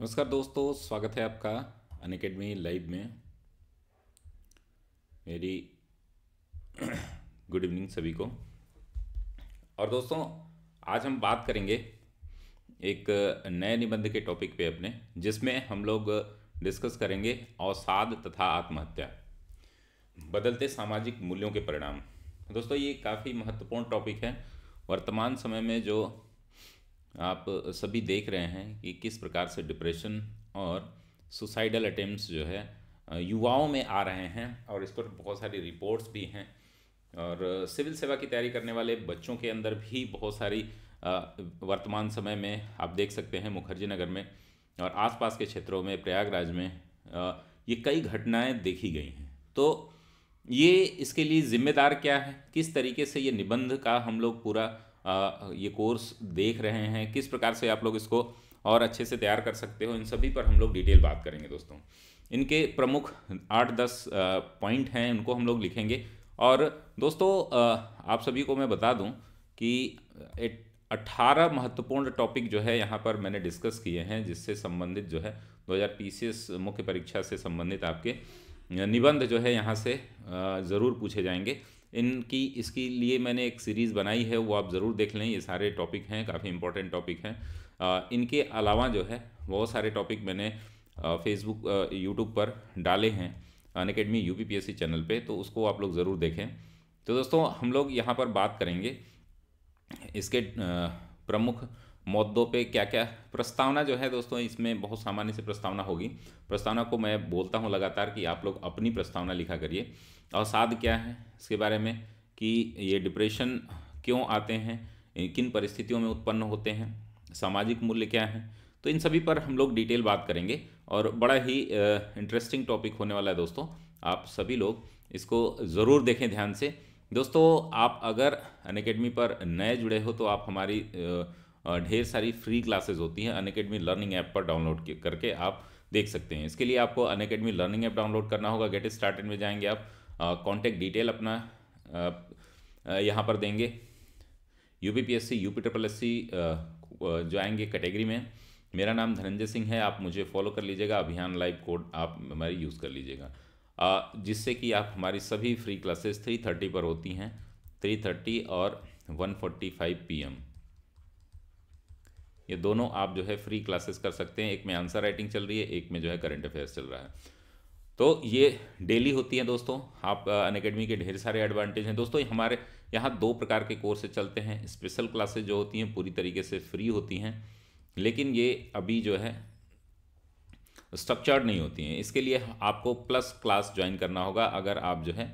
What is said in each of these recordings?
नमस्कार दोस्तों स्वागत है आपका अन अकेडमी लाइव में मेरी गुड इवनिंग सभी को और दोस्तों आज हम बात करेंगे एक नए निबंध के टॉपिक पे अपने जिसमें हम लोग डिस्कस करेंगे अवसाद तथा आत्महत्या बदलते सामाजिक मूल्यों के परिणाम दोस्तों ये काफ़ी महत्वपूर्ण टॉपिक है वर्तमान समय में जो आप सभी देख रहे हैं कि किस प्रकार से डिप्रेशन और सुसाइडल अटैम्प्ट जो है युवाओं में आ रहे हैं और इस पर बहुत सारी रिपोर्ट्स भी हैं और सिविल सेवा की तैयारी करने वाले बच्चों के अंदर भी बहुत सारी वर्तमान समय में आप देख सकते हैं मुखर्जी नगर में और आसपास के क्षेत्रों में प्रयागराज में ये कई घटनाएं देखी गई हैं तो ये इसके लिए ज़िम्मेदार क्या है किस तरीके से ये निबंध का हम लोग पूरा ये कोर्स देख रहे हैं किस प्रकार से आप लोग इसको और अच्छे से तैयार कर सकते हो इन सभी पर हम लोग डिटेल बात करेंगे दोस्तों इनके प्रमुख आठ दस पॉइंट हैं उनको हम लोग लिखेंगे और दोस्तों आप सभी को मैं बता दूं कि अट्ठारह महत्वपूर्ण टॉपिक जो है यहाँ पर मैंने डिस्कस किए हैं जिससे संबंधित जो है 2000 मुख्य परीक्षा से संबंधित आपके निबंध जो है यहाँ से ज़रूर पूछे जाएंगे इनकी इसके लिए मैंने एक सीरीज़ बनाई है वो आप ज़रूर देख लें ये सारे टॉपिक हैं काफ़ी इंपॉर्टेंट टॉपिक हैं इनके अलावा जो है बहुत सारे टॉपिक मैंने फेसबुक यूट्यूब पर डाले हैं अन अकेडमी यू चैनल पे तो उसको आप लोग ज़रूर देखें तो दोस्तों हम लोग यहाँ पर बात करेंगे इसके प्रमुख मुद्दों पे क्या क्या प्रस्तावना जो है दोस्तों इसमें बहुत सामान्य से प्रस्तावना होगी प्रस्तावना को मैं बोलता हूँ लगातार कि आप लोग अपनी प्रस्तावना लिखा करिए अवसाद क्या है इसके बारे में कि ये डिप्रेशन क्यों आते हैं किन परिस्थितियों में उत्पन्न होते हैं सामाजिक मूल्य क्या है तो इन सभी पर हम लोग डिटेल बात करेंगे और बड़ा ही इंटरेस्टिंग टॉपिक होने वाला है दोस्तों आप सभी लोग इसको ज़रूर देखें ध्यान से दोस्तों आप अगर अन पर नए जुड़े हो तो आप हमारी ढेर सारी फ्री क्लासेज होती हैं अन अकेडमी लर्निंग ऐप पर डाउनलोड करके आप देख सकते हैं इसके लिए आपको Unacademy learning app download करना होगा गेट स्टार्टेड में जाएंगे आप कॉन्टैक्ट uh, डिटेल अपना uh, uh, यहाँ पर देंगे U P P S C U P triple S C जो आएंगे कैटेगरी में मेरा नाम धनंजय सिंह है आप मुझे फॉलो कर लीजिएगा अभियान लाइव कोड आप हमारी यूज़ कर लीजिएगा जिससे कि आप हमारी सभी फ्री क्लासेस थ्री थर्टी पर होती हैं थ्री थर्टी और one forty five P M ये दोनों आप जो है फ्री क्लासेस कर सकते हैं एक में आंसर राइटिंग चल रही है एक में जो है करंट अफेयर्स चल रहा है तो ये डेली होती है दोस्तों आप अन के ढेर सारे एडवांटेज हैं दोस्तों हमारे यहाँ दो प्रकार के कोर्स चलते हैं स्पेशल क्लासेज जो होती हैं पूरी तरीके से फ्री होती हैं लेकिन ये अभी जो है स्ट्रक्चर्ड नहीं होती हैं इसके लिए आपको प्लस क्लास ज्वाइन करना होगा अगर आप जो है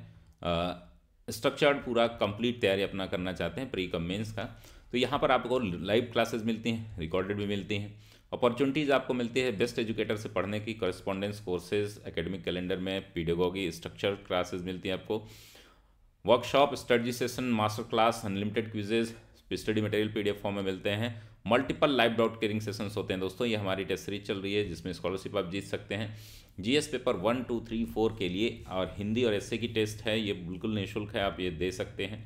स्ट्रक्चर्ड पूरा कंप्लीट तैयारी अपना करना चाहते हैं प्री कम का तो यहाँ पर आपको लाइव क्लासेस मिलती हैं रिकॉर्डेड भी मिलती हैं अपॉर्चुनिटीज़ आपको मिलती है बेस्ट एजुकेटर से पढ़ने की करस्पॉन्डेंस कोर्सेज एकेडमिक कैलेंडर में पीडियोगी स्ट्रक्चर क्लासेज मिलती हैं आपको workshop study session master class unlimited quizzes study material PDF form में मिलते हैं मल्टीपल लाइव केयरिंग सेशन होते हैं दोस्तों ये हमारी टेस्ट सीरीज चल रही है जिसमें स्कॉलरशिप आप जीत सकते हैं GS paper one two three four के लिए और हिंदी और एसए की टेस्ट है ये बिल्कुल निःशुल्क है आप ये दे सकते हैं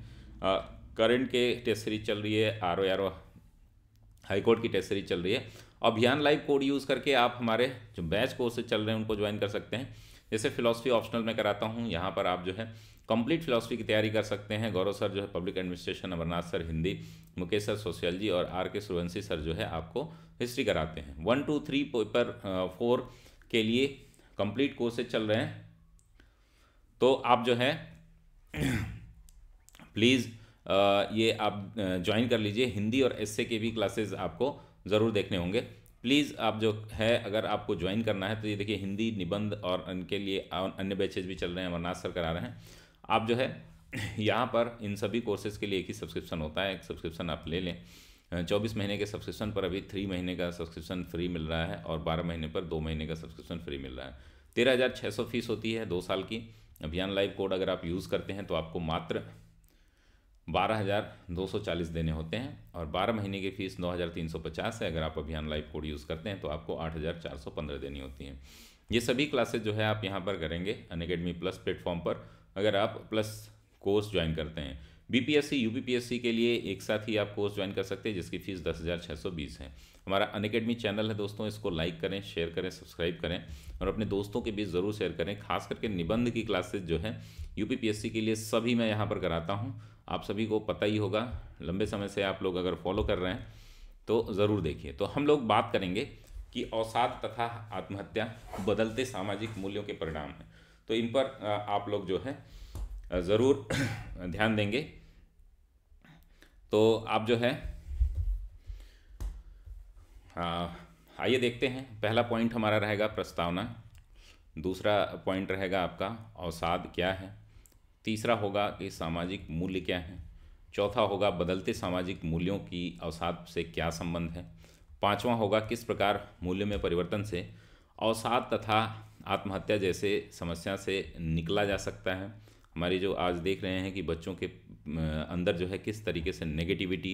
करंट के टेस्ट सीरीज चल रही है आर ओ हाईकोर्ट की टेस्ट सीरीज चल रही है अभियान लाइव कोड यूज़ करके आप हमारे जो बैच कोर्सेज चल रहे हैं उनको ज्वाइन कर सकते हैं जैसे फिलोसफी ऑप्शनल में कराता हूँ यहाँ पर आप जो है कंप्लीट फिलोसफी की तैयारी कर सकते हैं गौरव सर जो है public administration Amarnath sir Hindi Mukesh sir sociology और आर के सुरवंशी सर जो है आपको हिस्ट्री कराते हैं one two three paper four के लिए कंप्लीट कोर्सेज चल रहे हैं तो आप जो है प्लीज़ ये आप ज्वाइन कर लीजिए हिंदी और एस के भी क्लासेज आपको ज़रूर देखने होंगे प्लीज़ आप जो है अगर आपको ज्वाइन करना है तो ये देखिए हिंदी निबंध और इनके लिए अन्य बैचेज भी चल रहे हैं अमरनाथ सर करा रहे हैं आप जो है यहाँ पर इन सभी कोर्सेज़ के लिए एक ही सब्सक्रिप्शन होता है एक सब्सक्रिप्शन आप ले लें चौबीस महीने के सब्सक्रिप्शन पर अभी थ्री महीने का सब्सक्रिप्शन फ्री मिल रहा है और बारह महीने पर दो महीने का सब्सक्रिप्शन फ्री मिल रहा है तेरह हज़ार छः सौ फीस होती है दो साल की अभियान लाइव कोड अगर आप यूज़ करते हैं तो आपको मात्र बारह हज़ार दो सौ चालीस देने होते हैं और बारह महीने की फ़ीस नौ हज़ार तीन सौ पचास है अगर आप अभियान लाइव कोड यूज़ करते हैं तो आपको आठ हज़ार चार सौ पंद्रह देनी होती हैं ये सभी क्लासेज जो है आप यहाँ पर करेंगे अनकेडमी प्लस प्लेटफॉर्म पर अगर आप प्लस कोर्स ज्वाइन करते हैं B P S S C के लिए एक साथ ही आप कोर्स ज्वाइन कर सकते हैं जिसकी फ़ीस दस हज़ार छः सौ बीस है हमारा अनकेडमी चैनल है दोस्तों इसको लाइक करें शेयर करें सब्सक्राइब करें और अपने दोस्तों के बीच ज़रूर शेयर करें खास करके निबंध की क्लासेज जो है सी के लिए सभी मैं यहाँ पर कराता हूँ आप सभी को पता ही होगा लंबे समय से आप लोग अगर फॉलो कर रहे हैं तो ज़रूर देखिए तो हम लोग बात करेंगे कि अवसाद तथा आत्महत्या बदलते सामाजिक मूल्यों के परिणाम हैं तो इन पर आप लोग जो है ज़रूर ध्यान देंगे तो आप जो है आइए देखते हैं पहला पॉइंट हमारा रहेगा प्रस्तावना दूसरा पॉइंट रहेगा आपका अवसाद क्या है तीसरा होगा कि सामाजिक मूल्य क्या हैं चौथा होगा बदलते सामाजिक मूल्यों की अवसाद से क्या संबंध है पांचवा होगा किस प्रकार मूल्य में परिवर्तन से अवसाद तथा आत्महत्या जैसे समस्या से निकला जा सकता है हमारी जो आज देख रहे हैं कि बच्चों के अंदर जो है किस तरीके से नेगेटिविटी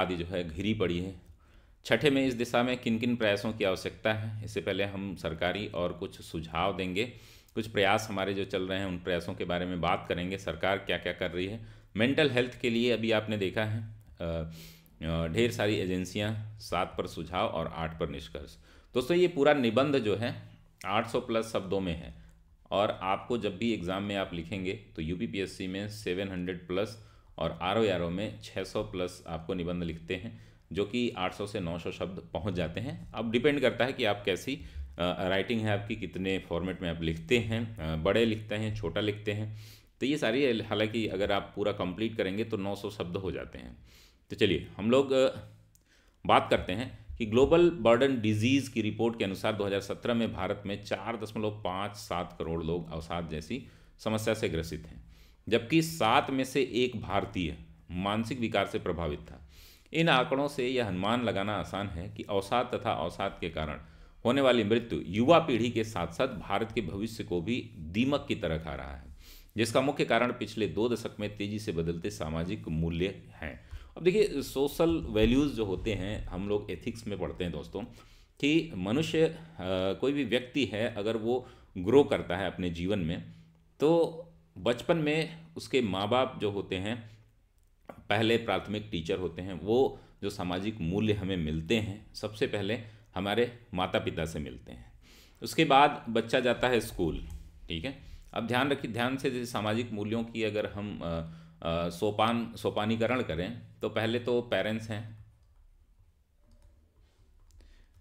आदि जो है घिरी पड़ी है छठे में इस दिशा में किन किन प्रयासों की आवश्यकता है इससे पहले हम सरकारी और कुछ सुझाव देंगे कुछ प्रयास हमारे जो चल रहे हैं उन प्रयासों के बारे में बात करेंगे सरकार क्या क्या कर रही है मेंटल हेल्थ के लिए अभी आपने देखा है ढेर सारी एजेंसियां सात पर सुझाव और आठ पर निष्कर्ष दोस्तों ये पूरा निबंध जो है 800 प्लस शब्दों में है और आपको जब भी एग्ज़ाम में आप लिखेंगे तो यू में सेवन प्लस और आर ओ में छः प्लस आपको निबंध लिखते हैं जो कि 800 से 900 शब्द पहुंच जाते हैं अब डिपेंड करता है कि आप कैसी राइटिंग है आपकी कितने फॉर्मेट में आप लिखते हैं बड़े लिखते हैं छोटा लिखते हैं तो ये सारी हालांकि अगर आप पूरा कंप्लीट करेंगे तो 900 शब्द हो जाते हैं तो चलिए हम लोग बात करते हैं कि ग्लोबल बर्डन डिजीज़ की रिपोर्ट के अनुसार 2017 में भारत में चार दशमलव पाँच सात करोड़ लोग अवसाद जैसी समस्या से ग्रसित हैं जबकि सात में से एक भारतीय मानसिक विकार से प्रभावित था इन आंकड़ों से यह अनुमान लगाना आसान है कि अवसाद तथा अवसाद के कारण होने वाली मृत्यु युवा पीढ़ी के साथ साथ भारत के भविष्य को भी दीमक की तरह खा रहा है जिसका मुख्य कारण पिछले दो दशक में तेजी से बदलते सामाजिक मूल्य हैं अब देखिए सोशल वैल्यूज़ जो होते हैं हम लोग एथिक्स में पढ़ते हैं दोस्तों कि मनुष्य कोई भी व्यक्ति है अगर वो ग्रो करता है अपने जीवन में तो बचपन में उसके माँ बाप जो होते हैं पहले प्राथमिक टीचर होते हैं वो जो सामाजिक मूल्य हमें मिलते हैं सबसे पहले हमारे माता पिता से मिलते हैं उसके बाद बच्चा जाता है स्कूल ठीक है अब ध्यान रखिए ध्यान से जैसे सामाजिक मूल्यों की अगर हम सोपान सोपानीकरण करें तो पहले तो पेरेंट्स हैं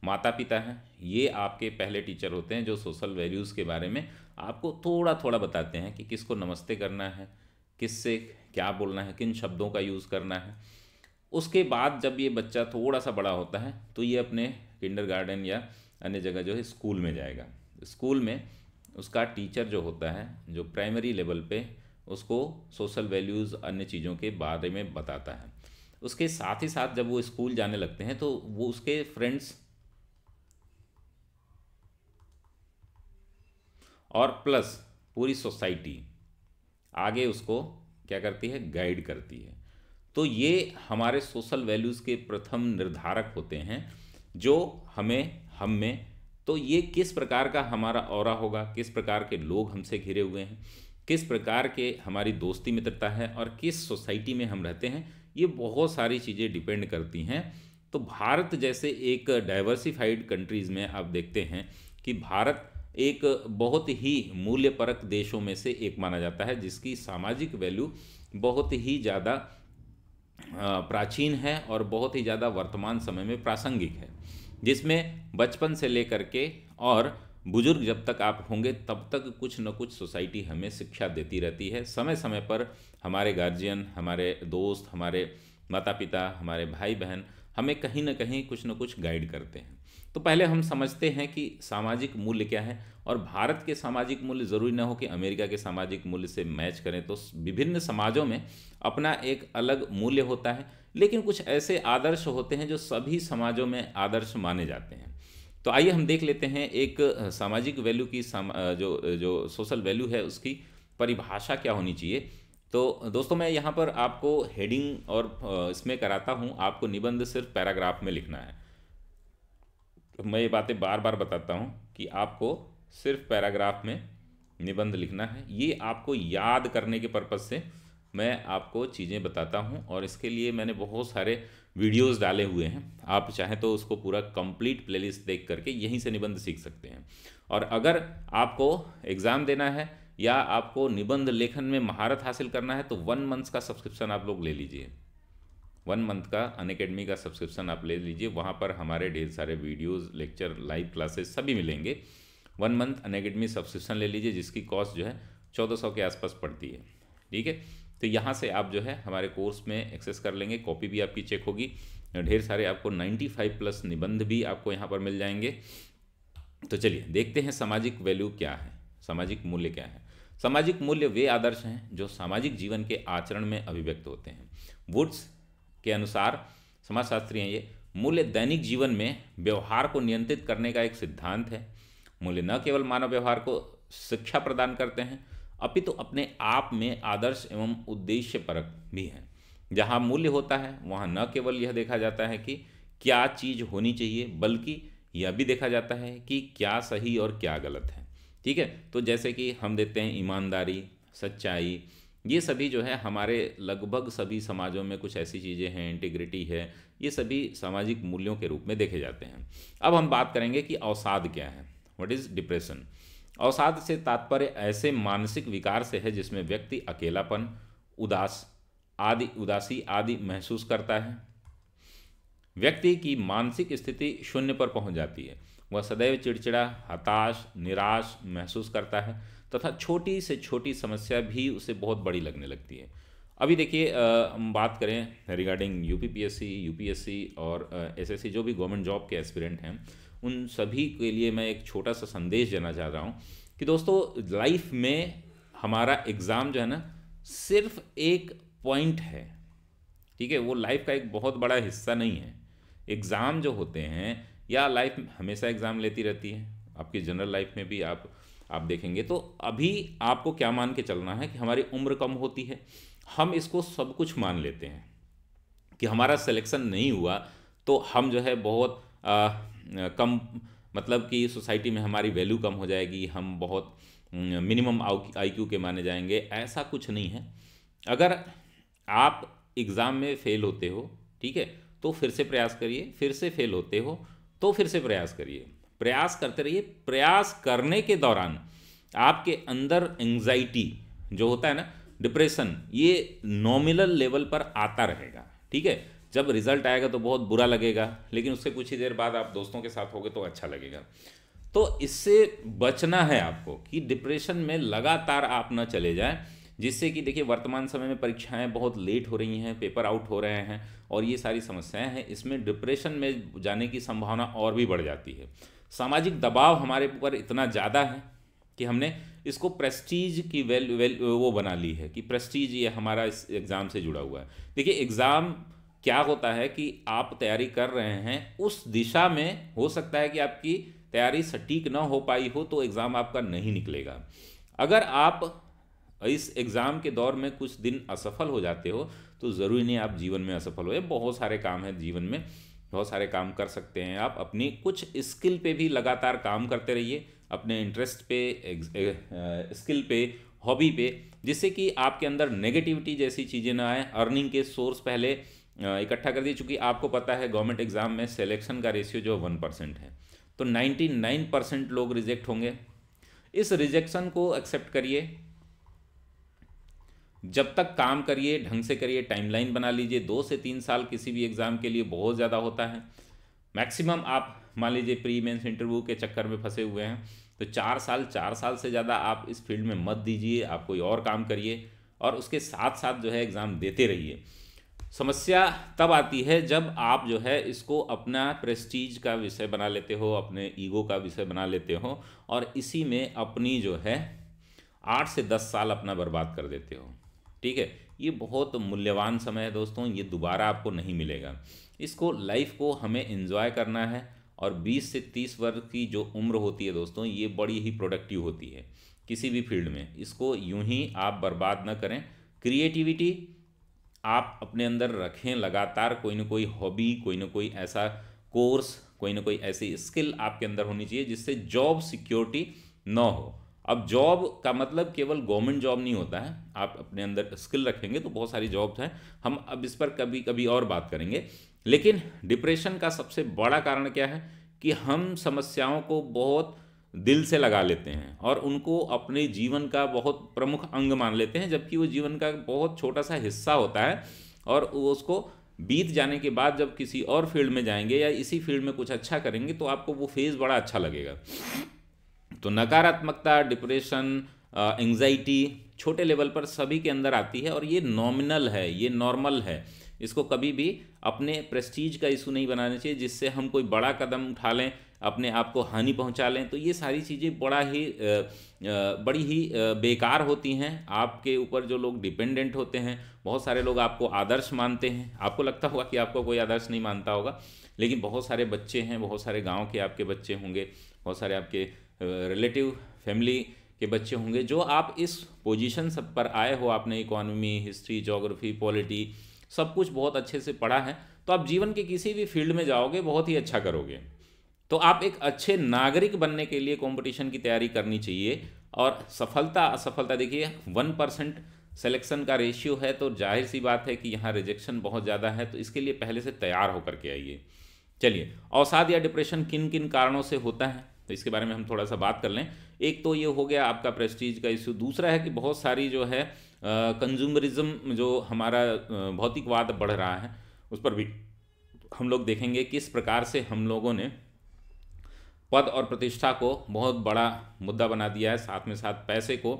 माता पिता हैं ये आपके पहले टीचर होते हैं जो सोशल वैल्यूज़ के बारे में आपको थोड़ा थोड़ा बताते हैं कि किसको नमस्ते करना है किससे क्या बोलना है किन शब्दों का यूज़ करना है उसके बाद जब ये बच्चा थोड़ा सा बड़ा होता है तो ये अपने किंडर गार्डन या अन्य जगह जो है स्कूल में जाएगा स्कूल में उसका टीचर जो होता है जो प्राइमरी लेवल पे उसको सोशल वैल्यूज़ अन्य चीज़ों के बारे में बताता है उसके साथ ही साथ जब वो स्कूल जाने लगते हैं तो वो उसके फ्रेंड्स और प्लस पूरी सोसाइटी आगे उसको क्या करती है गाइड करती है तो ये हमारे सोशल वैल्यूज़ के प्रथम निर्धारक होते हैं जो हमें हम में तो ये किस प्रकार का हमारा और होगा किस प्रकार के लोग हमसे घिरे हुए हैं किस प्रकार के हमारी दोस्ती मित्रता है और किस सोसाइटी में हम रहते हैं ये बहुत सारी चीज़ें डिपेंड करती हैं तो भारत जैसे एक डाइवर्सिफाइड कंट्रीज़ में आप देखते हैं कि भारत एक बहुत ही मूल्यपरक देशों में से एक माना जाता है जिसकी सामाजिक वैल्यू बहुत ही ज़्यादा प्राचीन है और बहुत ही ज़्यादा वर्तमान समय में प्रासंगिक है जिसमें बचपन से लेकर के और बुजुर्ग जब तक आप होंगे तब तक कुछ न कुछ सोसाइटी हमें शिक्षा देती रहती है समय समय पर हमारे गार्जियन हमारे दोस्त हमारे माता पिता हमारे भाई बहन हमें कहीं ना कहीं कुछ न कुछ गाइड करते हैं तो पहले हम समझते हैं कि सामाजिक मूल्य क्या है और भारत के सामाजिक मूल्य ज़रूरी ना हो कि अमेरिका के सामाजिक मूल्य से मैच करें तो विभिन्न समाजों में अपना एक अलग मूल्य होता है लेकिन कुछ ऐसे आदर्श होते हैं जो सभी समाजों में आदर्श माने जाते हैं तो आइए हम देख लेते हैं एक सामाजिक वैल्यू की साम, जो जो सोशल वैल्यू है उसकी परिभाषा क्या होनी चाहिए तो दोस्तों मैं यहाँ पर आपको हेडिंग और इसमें कराता हूँ आपको निबंध सिर्फ पैराग्राफ में लिखना है मैं ये बातें बार बार बताता हूँ कि आपको सिर्फ पैराग्राफ में निबंध लिखना है ये आपको याद करने के पर्पज़ से मैं आपको चीज़ें बताता हूँ और इसके लिए मैंने बहुत सारे वीडियोस डाले हुए हैं आप चाहें तो उसको पूरा कंप्लीट प्लेलिस्ट देख करके यहीं से निबंध सीख सकते हैं और अगर आपको एग्ज़ाम देना है या आपको निबंध लेखन में महारत हासिल करना है तो वन मंथ का सब्सक्रिप्शन आप लोग ले लीजिए वन मंथ का अन का सब्सक्रिप्शन आप ले लीजिए वहाँ पर हमारे ढेर सारे वीडियोज़ लेक्चर लाइव क्लासेस सभी मिलेंगे वन मंथ अनएकेडमी सब्सक्रिप्शन ले लीजिए जिसकी कॉस्ट जो है चौदह सौ के आसपास पड़ती है ठीक है तो यहाँ से आप जो है हमारे कोर्स में एक्सेस कर लेंगे कॉपी भी आपकी चेक होगी ढेर सारे आपको 95 प्लस निबंध भी आपको यहाँ पर मिल जाएंगे तो चलिए देखते हैं सामाजिक वैल्यू क्या है सामाजिक मूल्य क्या है सामाजिक मूल्य वे आदर्श हैं जो सामाजिक जीवन के आचरण में अभिव्यक्त होते हैं वुड्स के अनुसार समाजशास्त्री हैं ये मूल्य दैनिक जीवन में व्यवहार को नियंत्रित करने का एक सिद्धांत है मूल्य न केवल मानव व्यवहार को शिक्षा प्रदान करते हैं अपितु तो अपने आप में आदर्श एवं उद्देश्य परक भी हैं जहाँ मूल्य होता है वहाँ न केवल यह देखा जाता है कि क्या चीज़ होनी चाहिए बल्कि यह भी देखा जाता है कि क्या सही और क्या गलत है ठीक है तो जैसे कि हम देते हैं ईमानदारी सच्चाई ये सभी जो है हमारे लगभग सभी समाजों में कुछ ऐसी चीज़ें हैं इंटीग्रिटी है ये सभी सामाजिक मूल्यों के रूप में देखे जाते हैं अब हम बात करेंगे कि अवसाद क्या है व्हाट इज डिप्रेशन अवसाद से तात्पर्य ऐसे मानसिक विकार से है जिसमें व्यक्ति अकेलापन उदास आदि उदासी आदि महसूस करता है व्यक्ति की मानसिक स्थिति शून्य पर पहुंच जाती है वह सदैव चिड़चिड़ा हताश निराश महसूस करता है तथा छोटी से छोटी समस्या भी उसे बहुत बड़ी लगने लगती है अभी देखिए हम बात करें रिगार्डिंग यूपीपीएससी यूपीएससी और एसएससी जो भी गवर्नमेंट जॉब के एस्पिरेंट हैं उन सभी के लिए मैं एक छोटा सा संदेश देना चाह रहा हूँ कि दोस्तों लाइफ में हमारा एग्ज़ाम जो है ना सिर्फ एक पॉइंट है ठीक है वो लाइफ का एक बहुत बड़ा हिस्सा नहीं है एग्ज़ाम जो होते हैं या लाइफ हमेशा एग्ज़ाम लेती रहती है आपकी जनरल लाइफ में भी आप आप देखेंगे तो अभी आपको क्या मान के चलना है कि हमारी उम्र कम होती है हम इसको सब कुछ मान लेते हैं कि हमारा सिलेक्शन नहीं हुआ तो हम जो है बहुत आ, कम मतलब कि सोसाइटी में हमारी वैल्यू कम हो जाएगी हम बहुत मिनिमम आईक्यू के माने जाएंगे ऐसा कुछ नहीं है अगर आप एग्ज़ाम में फेल होते हो ठीक है तो फिर से प्रयास करिए फिर से फेल होते हो तो फिर से प्रयास करिए प्रयास करते रहिए प्रयास करने के दौरान आपके अंदर एंजाइटी जो होता है ना डिप्रेशन ये नॉमिनल लेवल पर आता रहेगा ठीक है जब रिज़ल्ट आएगा तो बहुत बुरा लगेगा लेकिन उससे कुछ ही देर बाद आप दोस्तों के साथ होगे तो अच्छा लगेगा तो इससे बचना है आपको कि डिप्रेशन में लगातार आप ना चले जाएं जिससे कि देखिए वर्तमान समय में परीक्षाएं बहुत लेट हो रही हैं पेपर आउट हो रहे हैं और ये सारी समस्याएं हैं इसमें डिप्रेशन में जाने की संभावना और भी बढ़ जाती है सामाजिक दबाव हमारे ऊपर इतना ज़्यादा है कि हमने इसको प्रेस्टीज की वेल वेल वो बना ली है कि प्रेस्टीज ये हमारा इस एग्ज़ाम से जुड़ा हुआ है देखिए एग्ज़ाम क्या होता है कि आप तैयारी कर रहे हैं उस दिशा में हो सकता है कि आपकी तैयारी सटीक ना हो पाई हो तो एग्ज़ाम आपका नहीं निकलेगा अगर आप इस एग्ज़ाम के दौर में कुछ दिन असफल हो जाते हो तो ज़रूरी नहीं आप जीवन में असफल हो बहुत सारे काम हैं जीवन में बहुत सारे काम कर सकते हैं आप अपनी कुछ स्किल पे भी लगातार काम करते रहिए अपने इंटरेस्ट पे स्किल पे हॉबी पे जिससे कि आपके अंदर नेगेटिविटी जैसी चीज़ें ना आए अर्निंग के सोर्स पहले इकट्ठा कर दिए चूँकि आपको पता है गवर्नमेंट एग्ज़ाम में सिलेक्शन का रेशियो जो वन परसेंट है तो नाइन्टी नाइन परसेंट लोग रिजेक्ट होंगे इस रिजेक्शन को एक्सेप्ट करिए जब तक काम करिए ढंग से करिए टाइमलाइन बना लीजिए दो से तीन साल किसी भी एग्ज़ाम के लिए बहुत ज़्यादा होता है मैक्सिमम आप मान लीजिए प्री मेंस इंटरव्यू के चक्कर में फंसे हुए हैं तो चार साल चार साल से ज़्यादा आप इस फील्ड में मत दीजिए आप कोई और काम करिए और उसके साथ साथ जो है एग्ज़ाम देते रहिए समस्या तब आती है जब आप जो है इसको अपना प्रेस्टीज का विषय बना लेते हो अपने ईगो का विषय बना लेते हो और इसी में अपनी जो है आठ से दस साल अपना बर्बाद कर देते हो ठीक है ये बहुत मूल्यवान समय है दोस्तों ये दोबारा आपको नहीं मिलेगा इसको लाइफ को हमें इन्जॉय करना है और 20 से 30 वर्ष की जो उम्र होती है दोस्तों ये बड़ी ही प्रोडक्टिव होती है किसी भी फील्ड में इसको यूं ही आप बर्बाद ना करें क्रिएटिविटी आप अपने अंदर रखें लगातार कोई ना कोई हॉबी कोई ना कोई ऐसा कोर्स कोई ना कोई ऐसी स्किल आपके अंदर होनी चाहिए जिससे जॉब सिक्योरिटी ना हो अब जॉब का मतलब केवल गवर्नमेंट जॉब नहीं होता है आप अपने अंदर स्किल रखेंगे तो बहुत सारी जॉब्स हैं हम अब इस पर कभी कभी और बात करेंगे लेकिन डिप्रेशन का सबसे बड़ा कारण क्या है कि हम समस्याओं को बहुत दिल से लगा लेते हैं और उनको अपने जीवन का बहुत प्रमुख अंग मान लेते हैं जबकि वो जीवन का बहुत छोटा सा हिस्सा होता है और वो उसको बीत जाने के बाद जब किसी और फील्ड में जाएंगे या इसी फील्ड में कुछ अच्छा करेंगे तो आपको वो फेज़ बड़ा अच्छा लगेगा तो नकारात्मकता डिप्रेशन एंग्जाइटी छोटे लेवल पर सभी के अंदर आती है और ये नॉमिनल है ये नॉर्मल है इसको कभी भी अपने प्रेस्टीज का इशू नहीं बनाना चाहिए जिससे हम कोई बड़ा कदम उठा लें अपने आप को हानि पहुंचा लें तो ये सारी चीज़ें बड़ा ही बड़ी ही बेकार होती हैं आपके ऊपर जो लोग डिपेंडेंट होते हैं बहुत सारे लोग आपको आदर्श मानते हैं आपको लगता होगा कि आपको कोई आदर्श नहीं मानता होगा लेकिन बहुत सारे बच्चे हैं बहुत सारे गाँव के आपके बच्चे होंगे बहुत सारे आपके रिलेटिव फैमिली के बच्चे होंगे जो आप इस पोजीशन सब पर आए हो आपने इकोनॉमी हिस्ट्री जोग्राफी पॉलिटी सब कुछ बहुत अच्छे से पढ़ा है तो आप जीवन के किसी भी फील्ड में जाओगे बहुत ही अच्छा करोगे तो आप एक अच्छे नागरिक बनने के लिए कंपटीशन की तैयारी करनी चाहिए और सफलता असफलता देखिए वन परसेंट सेलेक्शन का रेशियो है तो जाहिर सी बात है कि यहाँ रिजेक्शन बहुत ज़्यादा है तो इसके लिए पहले से तैयार होकर के आइए चलिए अवसाद या डिप्रेशन किन किन कारणों से होता है तो इसके बारे में हम थोड़ा सा बात कर लें एक तो ये हो गया आपका प्रेस्टीज का इश्यू दूसरा है कि बहुत सारी जो है कंज्यूमरिज्म जो हमारा भौतिकवाद बढ़ रहा है उस पर भी हम लोग देखेंगे किस प्रकार से हम लोगों ने पद और प्रतिष्ठा को बहुत बड़ा मुद्दा बना दिया है साथ में साथ पैसे को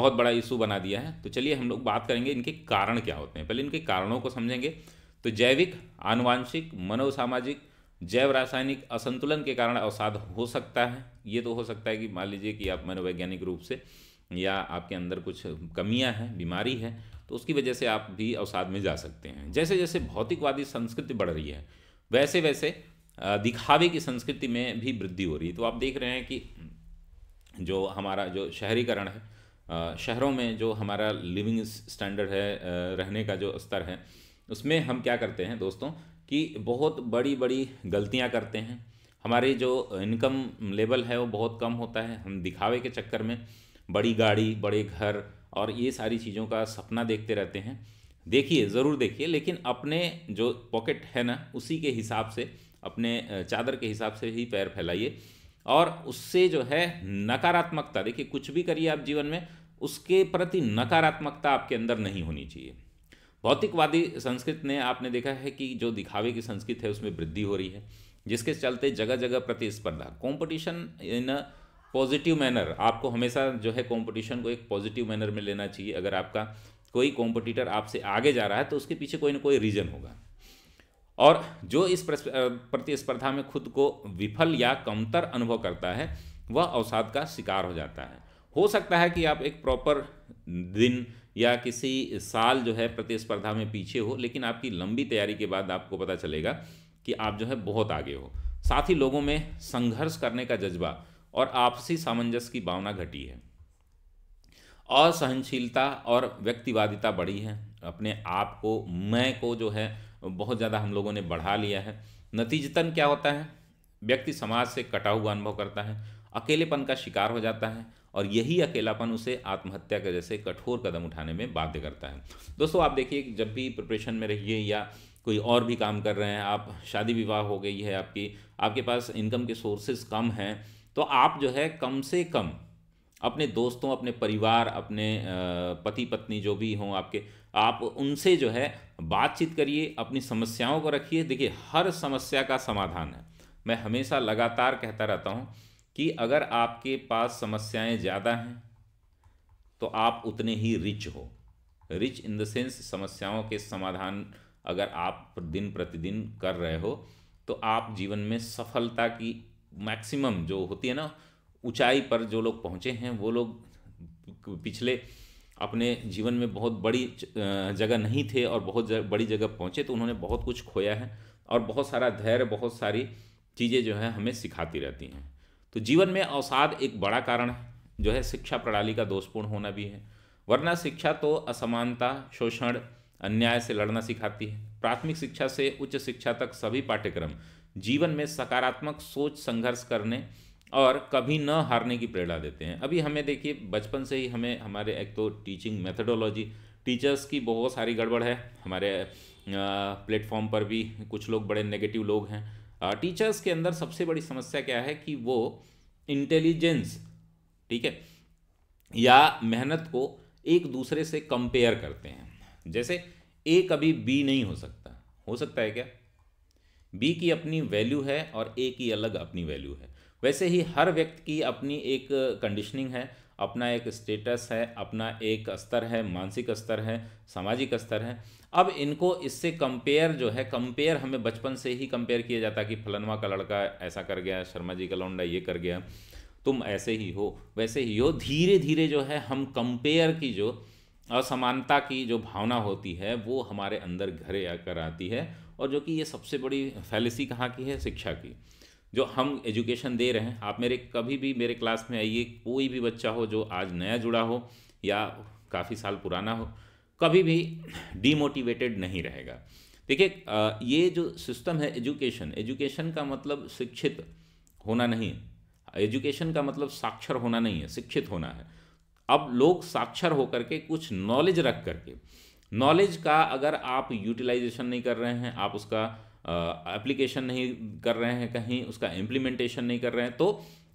बहुत बड़ा इशू बना दिया है तो चलिए हम लोग बात करेंगे इनके कारण क्या होते हैं पहले इनके कारणों को समझेंगे तो जैविक आनुवांशिक मनोसामाजिक जैव रासायनिक असंतुलन के कारण अवसाद हो सकता है ये तो हो सकता है कि मान लीजिए कि आप मनोवैज्ञानिक रूप से या आपके अंदर कुछ कमियां हैं बीमारी है तो उसकी वजह से आप भी अवसाद में जा सकते हैं जैसे जैसे भौतिकवादी संस्कृति बढ़ रही है वैसे वैसे दिखावे की संस्कृति में भी वृद्धि हो रही है तो आप देख रहे हैं कि जो हमारा जो शहरीकरण है शहरों में जो हमारा लिविंग स्टैंडर्ड है रहने का जो स्तर है उसमें हम क्या करते हैं दोस्तों कि बहुत बड़ी बड़ी गलतियां करते हैं हमारी जो इनकम लेवल है वो बहुत कम होता है हम दिखावे के चक्कर में बड़ी गाड़ी बड़े घर और ये सारी चीज़ों का सपना देखते रहते हैं देखिए ज़रूर देखिए लेकिन अपने जो पॉकेट है ना उसी के हिसाब से अपने चादर के हिसाब से ही पैर फैलाइए और उससे जो है नकारात्मकता देखिए कुछ भी करिए आप जीवन में उसके प्रति नकारात्मकता आपके अंदर नहीं होनी चाहिए भौतिकवादी संस्कृत ने आपने देखा है कि जो दिखावे की संस्कृत है उसमें वृद्धि हो रही है जिसके चलते जगह जगह प्रतिस्पर्धा कॉम्पिटिशन इन पॉजिटिव मैनर आपको हमेशा जो है कॉम्पिटिशन को एक पॉजिटिव मैनर में लेना चाहिए अगर आपका कोई कॉम्पिटिटर आपसे आगे जा रहा है तो उसके पीछे कोई ना कोई रीज़न होगा और जो इस प्रतिस्पर्धा में खुद को विफल या कमतर अनुभव करता है वह अवसाद का शिकार हो जाता है हो सकता है कि आप एक प्रॉपर दिन या किसी साल जो है प्रतिस्पर्धा में पीछे हो लेकिन आपकी लंबी तैयारी के बाद आपको पता चलेगा कि आप जो है बहुत आगे हो साथ ही लोगों में संघर्ष करने का जज्बा और आपसी सामंजस्य की भावना घटी है असहनशीलता और, और व्यक्तिवादिता बढ़ी है अपने आप को मैं को जो है बहुत ज़्यादा हम लोगों ने बढ़ा लिया है नतीजतन क्या होता है व्यक्ति समाज से कटा हुआ अनुभव करता है अकेलेपन का शिकार हो जाता है और यही अकेलापन उसे आत्महत्या के जैसे कठोर कदम उठाने में बाध्य करता है दोस्तों आप देखिए जब भी प्रिपरेशन में रहिए या कोई और भी काम कर रहे हैं आप शादी विवाह हो गई है आपकी आपके पास इनकम के सोर्सेज कम हैं तो आप जो है कम से कम अपने दोस्तों अपने परिवार अपने पति पत्नी जो भी हों आपके आप उनसे जो है बातचीत करिए अपनी समस्याओं को रखिए देखिए हर समस्या का समाधान है मैं हमेशा लगातार कहता रहता हूँ कि अगर आपके पास समस्याएं ज़्यादा हैं तो आप उतने ही रिच हो रिच इन द सेंस समस्याओं के समाधान अगर आप दिन प्रतिदिन कर रहे हो तो आप जीवन में सफलता की मैक्सिमम जो होती है ना ऊंचाई पर जो लोग पहुँचे हैं वो लोग पिछले अपने जीवन में बहुत बड़ी जगह नहीं थे और बहुत बड़ी जगह पहुँचे तो उन्होंने बहुत कुछ खोया है और बहुत सारा धैर्य बहुत सारी चीज़ें जो है हमें सिखाती रहती हैं तो जीवन में अवसाद एक बड़ा कारण जो है शिक्षा प्रणाली का दोषपूर्ण होना भी है वरना शिक्षा तो असमानता शोषण अन्याय से लड़ना सिखाती है प्राथमिक शिक्षा से उच्च शिक्षा तक सभी पाठ्यक्रम जीवन में सकारात्मक सोच संघर्ष करने और कभी न हारने की प्रेरणा देते हैं अभी हमें देखिए बचपन से ही हमें हमारे एक तो टीचिंग मेथडोलॉजी टीचर्स की बहुत सारी गड़बड़ है हमारे प्लेटफॉर्म पर भी कुछ लोग बड़े नेगेटिव लोग हैं टीचर्स के अंदर सबसे बड़ी समस्या क्या है कि वो इंटेलिजेंस ठीक है या मेहनत को एक दूसरे से कंपेयर करते हैं जैसे ए कभी बी नहीं हो सकता हो सकता है क्या बी की अपनी वैल्यू है और ए की अलग अपनी वैल्यू है वैसे ही हर व्यक्ति की अपनी एक कंडीशनिंग है अपना एक स्टेटस है अपना एक स्तर है मानसिक स्तर है सामाजिक स्तर है अब इनको इससे कंपेयर जो है कंपेयर हमें बचपन से ही कंपेयर किया जाता है कि फलनवा का लड़का ऐसा कर गया शर्मा जी का लौंडा ये कर गया तुम ऐसे ही हो वैसे ही हो धीरे धीरे जो है हम कंपेयर की जो असमानता की जो भावना होती है वो हमारे अंदर घरे आकर आती है और जो कि ये सबसे बड़ी फैलिसी कहाँ की है शिक्षा की जो हम एजुकेशन दे रहे हैं आप मेरे कभी भी मेरे क्लास में आइए कोई भी बच्चा हो जो आज नया जुड़ा हो या काफ़ी साल पुराना हो कभी भी डीमोटिवेटेड नहीं रहेगा देखिए ये जो सिस्टम है एजुकेशन एजुकेशन का मतलब शिक्षित होना नहीं है एजुकेशन का मतलब साक्षर होना नहीं है शिक्षित होना है अब लोग साक्षर होकर के कुछ नॉलेज रख करके नॉलेज का अगर आप यूटिलाइजेशन नहीं कर रहे हैं आप उसका एप्लीकेशन नहीं कर रहे हैं कहीं उसका इम्प्लीमेंटेशन नहीं कर रहे हैं तो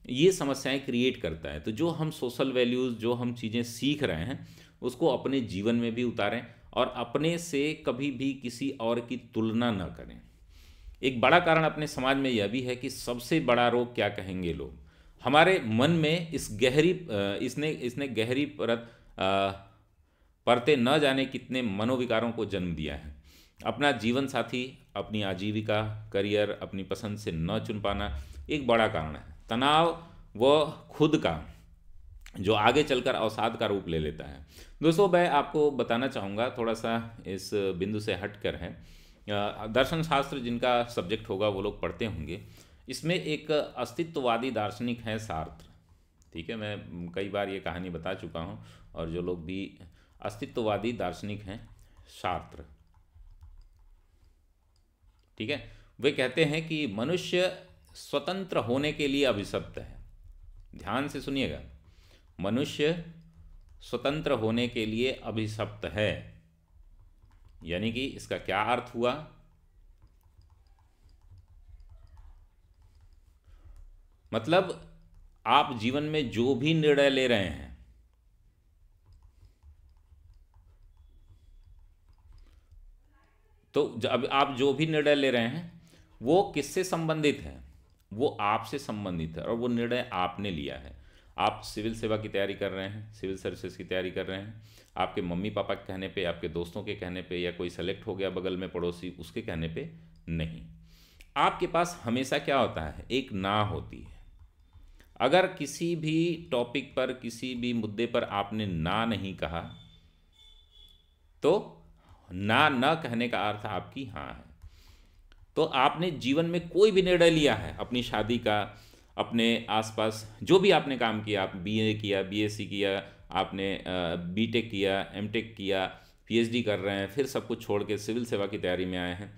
ये समस्याएं क्रिएट करता है तो जो हम सोशल वैल्यूज़ जो हम चीज़ें सीख रहे हैं उसको अपने जीवन में भी उतारें और अपने से कभी भी किसी और की तुलना ना करें एक बड़ा कारण अपने समाज में यह भी है कि सबसे बड़ा रोग क्या कहेंगे लोग हमारे मन में इस गहरी इसने इसने गहरी परत परते न जाने कितने मनोविकारों को जन्म दिया है अपना जीवन साथी अपनी आजीविका करियर अपनी पसंद से न चुन पाना एक बड़ा कारण है तनाव वह खुद का जो आगे चलकर अवसाद का रूप ले लेता है दोस्तों मैं आपको बताना चाहूँगा थोड़ा सा इस बिंदु से हट कर है दर्शन शास्त्र जिनका सब्जेक्ट होगा वो लोग पढ़ते होंगे इसमें एक अस्तित्ववादी दार्शनिक है सार्थ ठीक है मैं कई बार ये कहानी बता चुका हूँ और जो लोग भी अस्तित्ववादी दार्शनिक हैं सार्त्र ठीक है वे कहते हैं कि मनुष्य स्वतंत्र होने के लिए अभिशप्त है ध्यान से सुनिएगा मनुष्य स्वतंत्र होने के लिए अभिशप्त है यानी कि इसका क्या अर्थ हुआ मतलब आप जीवन में जो भी निर्णय ले रहे हैं तो अब आप जो भी निर्णय ले रहे हैं वो किससे संबंधित है वो आपसे संबंधित है और वो निर्णय आपने लिया है आप सिविल सेवा की तैयारी कर रहे हैं सिविल सर्विसेज की तैयारी कर रहे हैं आपके मम्मी पापा के कहने पे आपके दोस्तों के कहने पे या कोई सेलेक्ट हो गया बगल में पड़ोसी उसके कहने पे नहीं आपके पास हमेशा क्या होता है एक ना होती है अगर किसी भी टॉपिक पर किसी भी मुद्दे पर आपने ना नहीं कहा तो ना न कहने का अर्थ आपकी हाँ है तो आपने जीवन में कोई भी निर्णय लिया है अपनी शादी का अपने आसपास जो भी आपने काम किया आप बीए किया बीएससी किया आपने बीटेक किया एमटेक किया पीएचडी कर रहे हैं फिर सब कुछ छोड़ के सिविल सेवा की तैयारी में आए हैं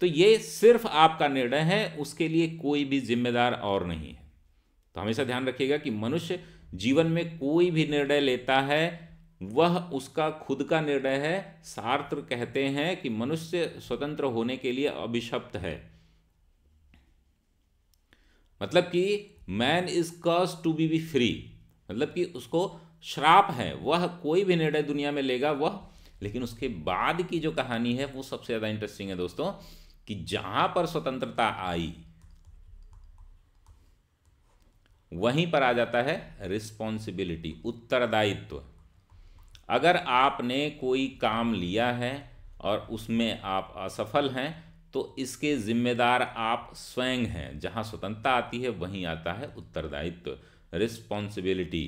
तो ये सिर्फ आपका निर्णय है उसके लिए कोई भी जिम्मेदार और नहीं है तो हमेशा ध्यान रखिएगा कि मनुष्य जीवन में कोई भी निर्णय लेता है वह उसका खुद का निर्णय है सार्त्र कहते हैं कि मनुष्य स्वतंत्र होने के लिए अभिशप्त है मतलब कि man is curse to be be free मतलब कि उसको श्राप है वह कोई भी निर्णय दुनिया में लेगा वह लेकिन उसके बाद की जो कहानी है वो सबसे ज़्यादा इंटरेस्टिंग है दोस्तों कि जहां पर स्वतंत्रता आई वहीं पर आ जाता है रिस्पॉन्सिबिलिटी उत्तरदायित्व अगर आपने कोई काम लिया है और उसमें आप असफल हैं तो इसके जिम्मेदार आप स्वयं हैं जहाँ स्वतंत्रता आती है वहीं आता है उत्तरदायित्व रिस्पॉन्सिबिलिटी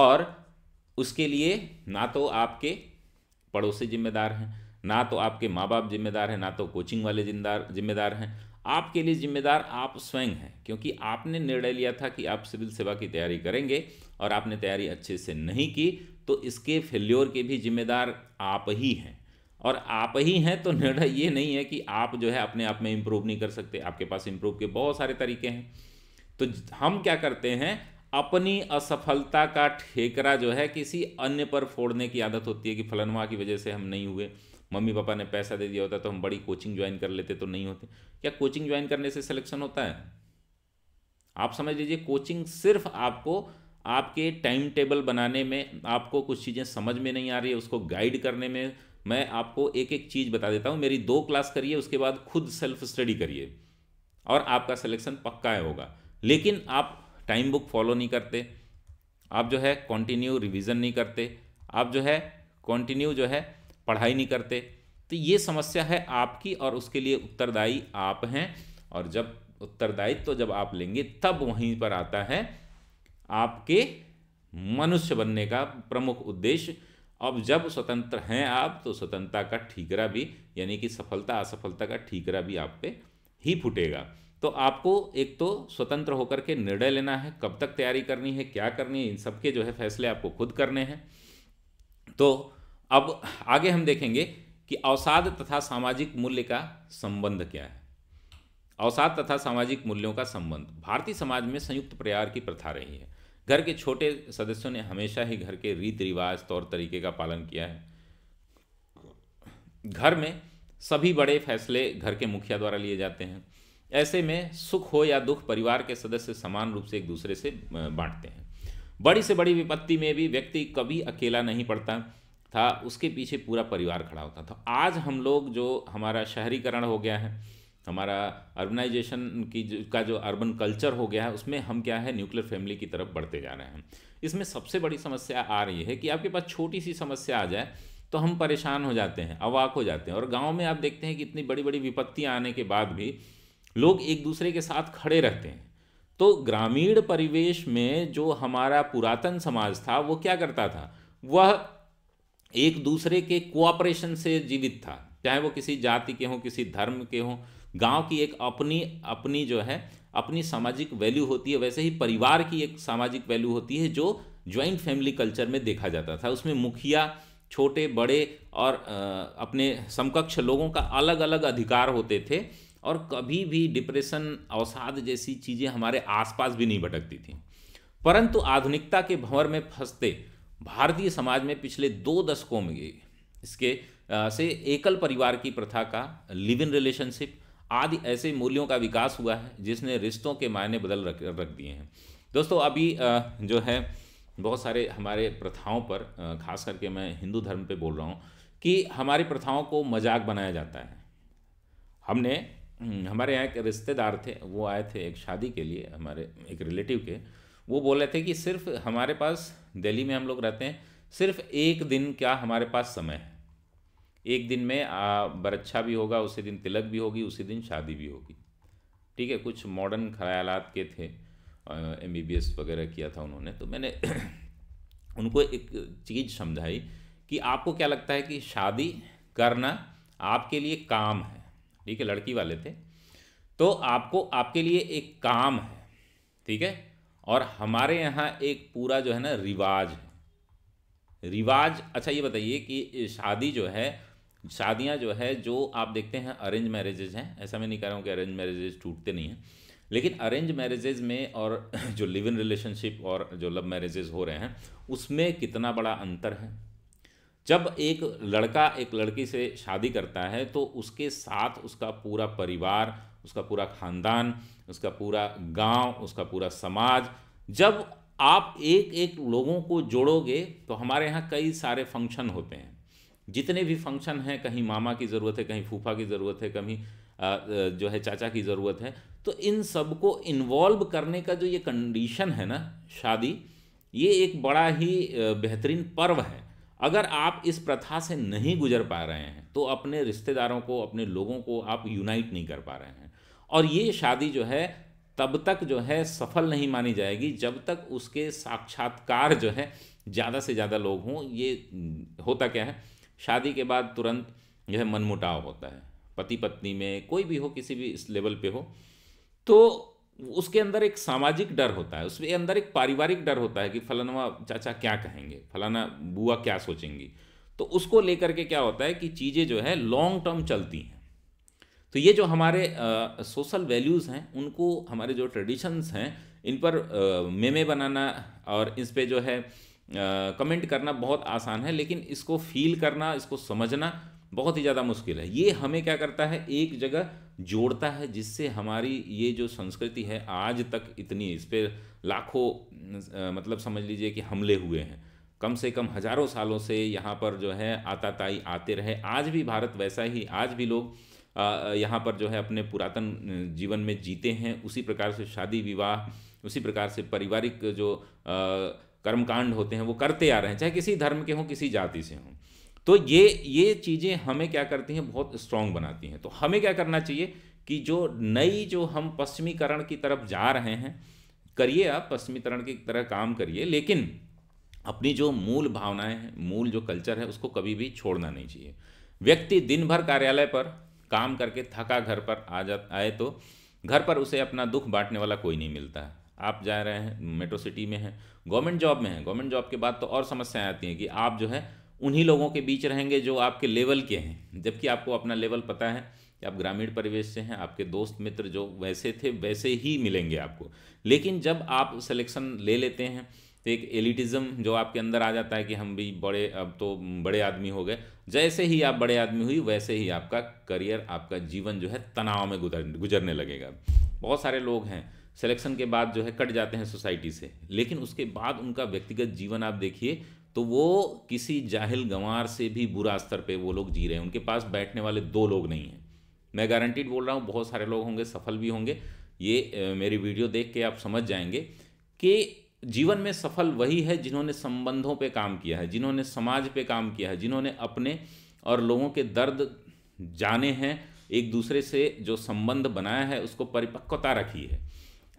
और उसके लिए ना तो आपके पड़ोसी जिम्मेदार हैं ना तो आपके माँ बाप जिम्मेदार हैं ना तो कोचिंग वाले जिम्मेदार जिम्मेदार हैं आपके लिए जिम्मेदार आप स्वयं हैं क्योंकि आपने निर्णय लिया था कि आप सिविल सेवा की तैयारी करेंगे और आपने तैयारी अच्छे से नहीं की तो इसके फेल्योर के भी जिम्मेदार आप ही हैं और आप ही हैं तो निर्णय ये नहीं है कि आप जो है अपने आप में इम्प्रूव नहीं कर सकते आपके पास इम्प्रूव के बहुत सारे तरीके हैं तो हम क्या करते हैं अपनी असफलता का ठेकरा जो है किसी अन्य पर फोड़ने की आदत होती है कि फलनवा की वजह से हम नहीं हुए मम्मी पापा ने पैसा दे दिया होता तो हम बड़ी कोचिंग ज्वाइन कर लेते तो नहीं होते क्या कोचिंग ज्वाइन करने से सिलेक्शन होता है आप समझ लीजिए कोचिंग सिर्फ आपको आपके टाइम टेबल बनाने में आपको कुछ चीज़ें समझ में नहीं आ रही है उसको गाइड करने में मैं आपको एक एक चीज़ बता देता हूँ मेरी दो क्लास करिए उसके बाद खुद सेल्फ स्टडी करिए और आपका सिलेक्शन पक्का होगा लेकिन आप टाइम बुक फॉलो नहीं करते आप जो है कंटिन्यू रिवीजन नहीं करते आप जो है कंटिन्यू जो है पढ़ाई नहीं करते तो ये समस्या है आपकी और उसके लिए उत्तरदायी आप हैं और जब उत्तरदायित्व तो जब आप लेंगे तब वहीं पर आता है आपके मनुष्य बनने का प्रमुख उद्देश्य अब जब स्वतंत्र हैं आप तो स्वतंत्रता का ठीकरा भी यानी कि सफलता असफलता का ठीकरा भी आप पे ही फूटेगा तो आपको एक तो स्वतंत्र होकर के निर्णय लेना है कब तक तैयारी करनी है क्या करनी है इन सबके जो है फैसले आपको खुद करने हैं तो अब आगे हम देखेंगे कि अवसाद तथा सामाजिक मूल्य का संबंध क्या है अवसाद तथा सामाजिक मूल्यों का संबंध भारतीय समाज में संयुक्त प्रयार की प्रथा रही है घर के छोटे सदस्यों ने हमेशा ही घर के रीत रिवाज तौर तरीके का पालन किया है घर में सभी बड़े फैसले घर के मुखिया द्वारा लिए जाते हैं ऐसे में सुख हो या दुख परिवार के सदस्य समान रूप से एक दूसरे से बांटते हैं बड़ी से बड़ी विपत्ति में भी व्यक्ति कभी अकेला नहीं पड़ता था उसके पीछे पूरा परिवार खड़ा होता था आज हम लोग जो हमारा शहरीकरण हो गया है हमारा अर्बनाइजेशन की जो का जो अर्बन कल्चर हो गया है उसमें हम क्या है न्यूक्लियर फैमिली की तरफ बढ़ते जा रहे हैं इसमें सबसे बड़ी समस्या आ रही है कि आपके पास छोटी सी समस्या आ जाए तो हम परेशान हो जाते हैं अवाक हो जाते हैं और गांव में आप देखते हैं कि इतनी बड़ी बड़ी विपत्तियाँ आने के बाद भी लोग एक दूसरे के साथ खड़े रहते हैं तो ग्रामीण परिवेश में जो हमारा पुरातन समाज था वो क्या करता था वह एक दूसरे के कोऑपरेशन से जीवित था चाहे वो किसी जाति के हों किसी धर्म के हों गांव की एक अपनी अपनी जो है अपनी सामाजिक वैल्यू होती है वैसे ही परिवार की एक सामाजिक वैल्यू होती है जो ज्वाइंट फैमिली कल्चर में देखा जाता था उसमें मुखिया छोटे बड़े और अपने समकक्ष लोगों का अलग अलग अधिकार होते थे और कभी भी डिप्रेशन अवसाद जैसी चीज़ें हमारे आसपास भी नहीं भटकती थी परंतु आधुनिकता के भंवर में फंसते भारतीय समाज में पिछले दो दशकों में इसके से एकल परिवार की प्रथा का लिव इन रिलेशनशिप आदि ऐसे मूल्यों का विकास हुआ है जिसने रिश्तों के मायने बदल रख रख दिए हैं दोस्तों अभी जो है बहुत सारे हमारे प्रथाओं पर खास करके मैं हिंदू धर्म पे बोल रहा हूँ कि हमारी प्रथाओं को मजाक बनाया जाता है हमने हम्म, हमारे यहाँ एक रिश्तेदार थे वो आए थे एक शादी के लिए हमारे एक रिलेटिव के वो बोल रहे थे कि सिर्फ हमारे पास दिल्ली में हम लोग रहते हैं सिर्फ एक दिन क्या हमारे पास समय है एक दिन में बरच्छा भी होगा उसी दिन तिलक भी होगी उसी दिन शादी भी होगी ठीक है कुछ मॉडर्न ख्याल के थे एम बी बी एस वगैरह किया था उन्होंने तो मैंने उनको एक चीज़ समझाई कि आपको क्या लगता है कि शादी करना आपके लिए काम है ठीक है लड़की वाले थे तो आपको आपके लिए एक काम है ठीक है और हमारे यहाँ एक पूरा जो है ना रिवाज है रिवाज अच्छा ये बताइए कि शादी जो है शादियाँ जो है जो आप देखते हैं अरेंज मैरिजेज हैं ऐसा मैं नहीं कह रहा हूँ कि अरेंज मैरिजेज टूटते नहीं हैं लेकिन अरेंज मैरिजेज में और जो लिव इन रिलेशनशिप और जो लव मैरिजेज हो रहे हैं उसमें कितना बड़ा अंतर है जब एक लड़का एक लड़की से शादी करता है तो उसके साथ उसका पूरा परिवार उसका पूरा खानदान उसका पूरा गांव उसका पूरा समाज जब आप एक एक लोगों को जोड़ोगे तो हमारे यहाँ कई सारे फंक्शन होते हैं जितने भी फंक्शन हैं कहीं मामा की ज़रूरत है कहीं फूफा की ज़रूरत है कहीं जो है चाचा की ज़रूरत है तो इन सबको इन्वॉल्व करने का जो ये कंडीशन है ना शादी ये एक बड़ा ही बेहतरीन पर्व है अगर आप इस प्रथा से नहीं गुजर पा रहे हैं तो अपने रिश्तेदारों को अपने लोगों को आप यूनाइट नहीं कर पा रहे हैं और ये शादी जो है तब तक जो है सफल नहीं मानी जाएगी जब तक उसके साक्षात्कार जो है ज़्यादा से ज़्यादा लोग हों ये हम्म, होता क्या है शादी के बाद तुरंत जो है मनमुटाव होता है पति पत्नी में कोई भी हो किसी भी इस लेवल पे हो तो उसके अंदर एक सामाजिक डर होता है उसके अंदर एक पारिवारिक डर होता है कि फलाना चाचा क्या कहेंगे फलाना बुआ क्या सोचेंगी तो उसको लेकर के क्या होता है कि चीज़ें जो है लॉन्ग टर्म चलती हैं तो ये जो हमारे सोशल वैल्यूज़ हैं उनको हमारे जो ट्रेडिशंस हैं इन पर आ, मेमे बनाना और इस पर जो है कमेंट करना बहुत आसान है लेकिन इसको फील करना इसको समझना बहुत ही ज़्यादा मुश्किल है ये हमें क्या करता है एक जगह जोड़ता है जिससे हमारी ये जो संस्कृति है आज तक इतनी इस पर लाखों मतलब समझ लीजिए कि हमले हुए हैं कम से कम हजारों सालों से यहाँ पर जो है आताताई आते रहे आज भी भारत वैसा ही आज भी लोग यहाँ पर जो है अपने पुरातन जीवन में जीते हैं उसी प्रकार से शादी विवाह उसी प्रकार से पारिवारिक जो आ, कर्मकांड होते हैं वो करते आ रहे हैं चाहे किसी धर्म के हों किसी जाति से हों तो ये ये चीज़ें हमें क्या करती हैं बहुत स्ट्रांग बनाती हैं तो हमें क्या करना चाहिए कि जो नई जो हम पश्चिमीकरण की तरफ जा रहे हैं करिए आप पश्चिमीकरण की तरह काम करिए लेकिन अपनी जो मूल भावनाएं हैं मूल जो कल्चर है उसको कभी भी छोड़ना नहीं चाहिए व्यक्ति दिन भर कार्यालय पर काम करके थका घर पर आ जा आए तो घर पर उसे अपना दुख बांटने वाला कोई नहीं मिलता है आप जा रहे हैं मेट्रो सिटी में हैं गवर्नमेंट जॉब में है गवर्नमेंट जॉब के बाद तो और समस्याएं आती हैं कि आप जो है उन्हीं लोगों के बीच रहेंगे जो आपके लेवल के हैं जबकि आपको अपना लेवल पता है कि आप ग्रामीण परिवेश से हैं आपके दोस्त मित्र जो वैसे थे वैसे ही मिलेंगे आपको लेकिन जब आप सिलेक्शन ले लेते हैं तो एक एलिटिज़म जो आपके अंदर आ जाता है कि हम भी बड़े अब तो बड़े आदमी हो गए जैसे ही आप बड़े आदमी हुई वैसे ही आपका करियर आपका जीवन जो है तनाव में गुजर गुजरने लगेगा बहुत सारे लोग हैं सिलेक्शन के बाद जो है कट जाते हैं सोसाइटी से लेकिन उसके बाद उनका व्यक्तिगत जीवन आप देखिए तो वो किसी जाहिल गंवार से भी बुरा स्तर पे वो लोग जी रहे हैं उनके पास बैठने वाले दो लोग नहीं हैं मैं गारंटीड बोल रहा हूँ बहुत सारे लोग होंगे सफल भी होंगे ये मेरी वीडियो देख के आप समझ जाएंगे कि जीवन में सफल वही है जिन्होंने संबंधों पे काम किया है जिन्होंने समाज पे काम किया है जिन्होंने अपने और लोगों के दर्द जाने हैं एक दूसरे से जो संबंध बनाया है उसको परिपक्वता रखी है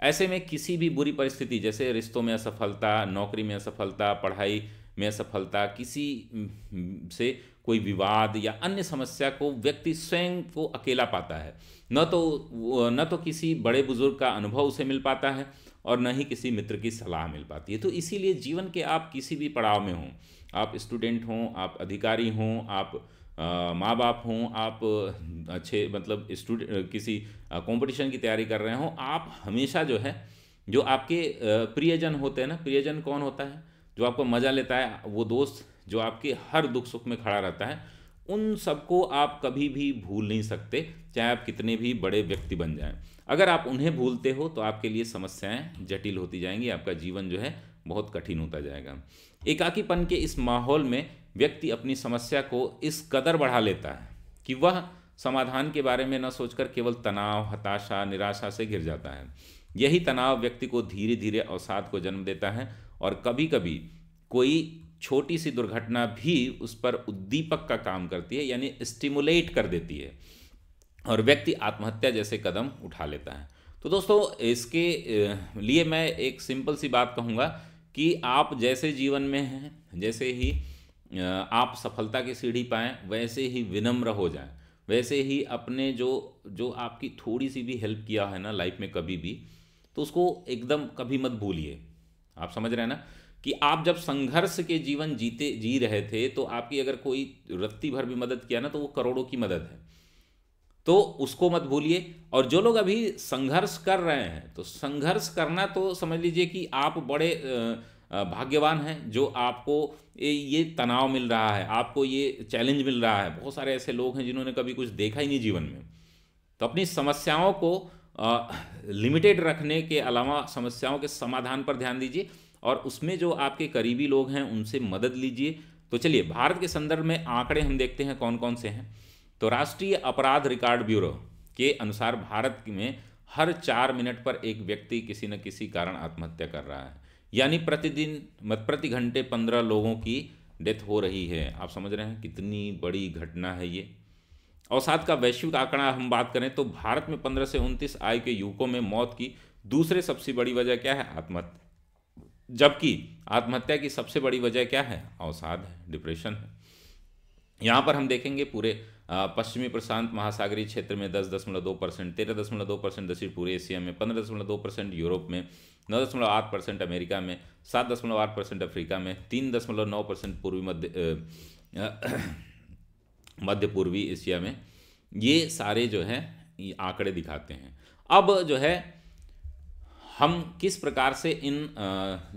ऐसे में किसी भी बुरी परिस्थिति जैसे रिश्तों में असफलता नौकरी में असफलता पढ़ाई में असफलता किसी से कोई विवाद या अन्य समस्या को व्यक्ति स्वयं को अकेला पाता है न तो न तो किसी बड़े बुजुर्ग का अनुभव उसे मिल पाता है और न ही किसी मित्र की सलाह मिल पाती है तो इसीलिए जीवन के आप किसी भी पड़ाव में हों आप स्टूडेंट हों आप अधिकारी हों आप माँ बाप हों आप अच्छे मतलब स्टूडेंट किसी कंपटीशन की तैयारी कर रहे हों आप हमेशा जो है जो आपके प्रियजन होते हैं ना प्रियजन कौन होता है जो आपको मज़ा लेता है वो दोस्त जो आपके हर दुख सुख में खड़ा रहता है उन सबको आप कभी भी भूल नहीं सकते चाहे आप कितने भी बड़े व्यक्ति बन जाएं अगर आप उन्हें भूलते हो तो आपके लिए समस्याएं जटिल होती जाएंगी आपका जीवन जो है बहुत कठिन होता जाएगा एकाकीपन के इस माहौल में व्यक्ति अपनी समस्या को इस कदर बढ़ा लेता है कि वह समाधान के बारे में न सोचकर केवल तनाव हताशा निराशा से घिर जाता है यही तनाव व्यक्ति को धीरे धीरे अवसाद को जन्म देता है और कभी कभी कोई छोटी सी दुर्घटना भी उस पर उद्दीपक का काम करती है यानी स्टिमुलेट कर देती है और व्यक्ति आत्महत्या जैसे कदम उठा लेता है तो दोस्तों इसके लिए मैं एक सिंपल सी बात कहूँगा कि आप जैसे जीवन में हैं जैसे ही आप सफलता की सीढ़ी पाएँ वैसे ही विनम्र हो जाए वैसे ही अपने जो जो आपकी थोड़ी सी भी हेल्प किया है ना लाइफ में कभी भी तो उसको एकदम कभी मत भूलिए आप समझ रहे हैं ना कि आप जब संघर्ष के जीवन जीते जी रहे थे तो आपकी अगर कोई रत्ती भर भी मदद किया ना तो वो करोड़ों की मदद है तो उसको मत भूलिए और जो लोग अभी संघर्ष कर रहे हैं तो संघर्ष करना तो समझ लीजिए कि आप बड़े भाग्यवान हैं जो आपको ये तनाव मिल रहा है आपको ये चैलेंज मिल रहा है बहुत सारे ऐसे लोग हैं जिन्होंने कभी कुछ देखा ही नहीं जीवन में तो अपनी समस्याओं को लिमिटेड रखने के अलावा समस्याओं के समाधान पर ध्यान दीजिए और उसमें जो आपके करीबी लोग हैं उनसे मदद लीजिए तो चलिए भारत के संदर्भ में आंकड़े हम देखते हैं कौन कौन से हैं तो राष्ट्रीय अपराध रिकॉर्ड ब्यूरो के अनुसार भारत में हर चार मिनट पर एक व्यक्ति किसी न किसी कारण आत्महत्या कर रहा है यानी प्रतिदिन प्रति घंटे पंद्रह लोगों की डेथ हो रही है आप समझ रहे हैं कितनी बड़ी घटना है ये अवसाद का वैश्विक आंकड़ा हम बात करें तो भारत में पंद्रह से उनतीस आयु के युवकों में मौत की दूसरे सबसे बड़ी वजह क्या है आत्महत्या जबकि आत्महत्या की सबसे बड़ी वजह क्या है अवसाद है डिप्रेशन है यहाँ पर हम देखेंगे पूरे पश्चिमी प्रशांत महासागरीय क्षेत्र में दस दशमलव दो परसेंट तेरह दशमलव दो परसेंट दक्षिण पूर्व एशिया में पंद्रह दशमलव दो परसेंट यूरोप में नौ दशमलव आठ परसेंट अमेरिका में सात दशमलव आठ परसेंट अफ्रीका में तीन दशमलव नौ परसेंट पूर्वी मध्य मध्य पूर्वी एशिया में ये सारे जो है आंकड़े दिखाते हैं अब जो है हम किस प्रकार से इन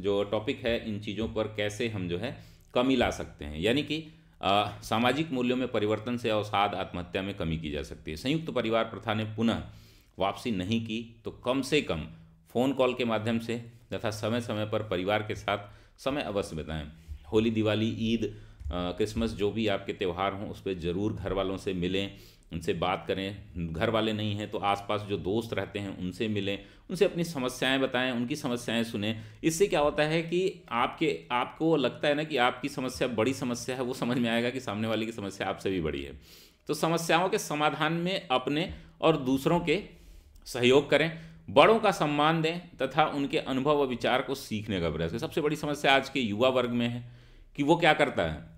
जो टॉपिक है इन चीज़ों पर कैसे हम जो है कमी ला सकते हैं यानी कि सामाजिक मूल्यों में परिवर्तन से अवसाद आत्महत्या में कमी की जा सकती है संयुक्त परिवार प्रथा ने पुनः वापसी नहीं की तो कम से कम फ़ोन कॉल के माध्यम से तथा समय समय पर परिवार के साथ समय अवश्य बिताएं होली दिवाली ईद क्रिसमस जो भी आपके त्यौहार हों उस पर ज़रूर घर वालों से मिलें उनसे बात करें घर वाले नहीं हैं तो आसपास जो दोस्त रहते हैं उनसे मिलें उनसे अपनी समस्याएं बताएं उनकी समस्याएं सुने इससे क्या होता है कि आपके आपको लगता है ना कि आपकी समस्या बड़ी समस्या है वो समझ में आएगा कि सामने वाले की समस्या आपसे भी बड़ी है तो समस्याओं के समाधान में अपने और दूसरों के सहयोग करें बड़ों का सम्मान दें तथा उनके अनुभव व विचार को सीखने का प्रयास करें सबसे बड़ी समस्या आज के युवा वर्ग में है कि वो क्या करता है